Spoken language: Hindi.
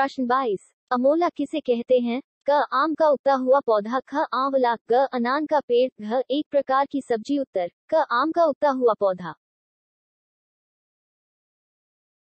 प्रश्न बाईस अमोला किसे कहते हैं क आम का उगता हुआ पौधा ख आंवला ग अनान का पेड़ घ एक प्रकार की सब्जी उत्तर क आम का उगता हुआ पौधा